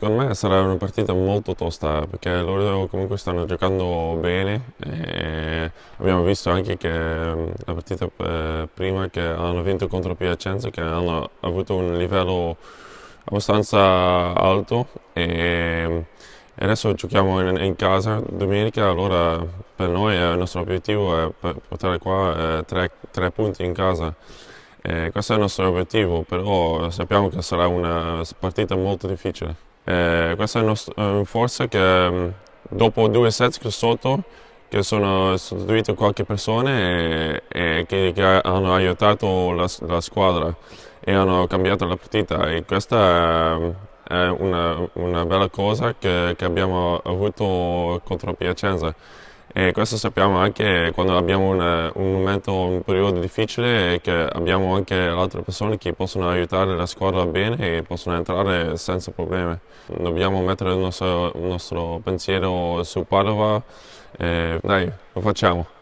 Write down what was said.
Secondo me sarà una partita molto tosta perché loro comunque stanno giocando bene e abbiamo visto anche che mm, la partita eh, prima che hanno vinto contro Piacenza che hanno avuto un livello abbastanza alto e mm, adesso giochiamo in, casa domenica allora per noi il nostro obiettivo è portare qua eh, tre, tre punti in casa eh, questo è il nostro obiettivo, però sappiamo che sarà una partita molto difficile. Eh, questo è uno, un eh, force che mm, dopo due set sotto che sono sostituite qualche persona e, e che, che, hanno aiutato la, la, squadra e hanno cambiato la partita e questa è, mm, è una, una, bella cosa che, che abbiamo avuto contro Piacenza. E questo sappiamo anche quando abbiamo un, un momento, un periodo difficile e che abbiamo anche altre persone che possono aiutare la squadra bene e possono entrare senza problemi. Dobbiamo mettere il nostro, il nostro pensiero su Padova e dai, lo facciamo.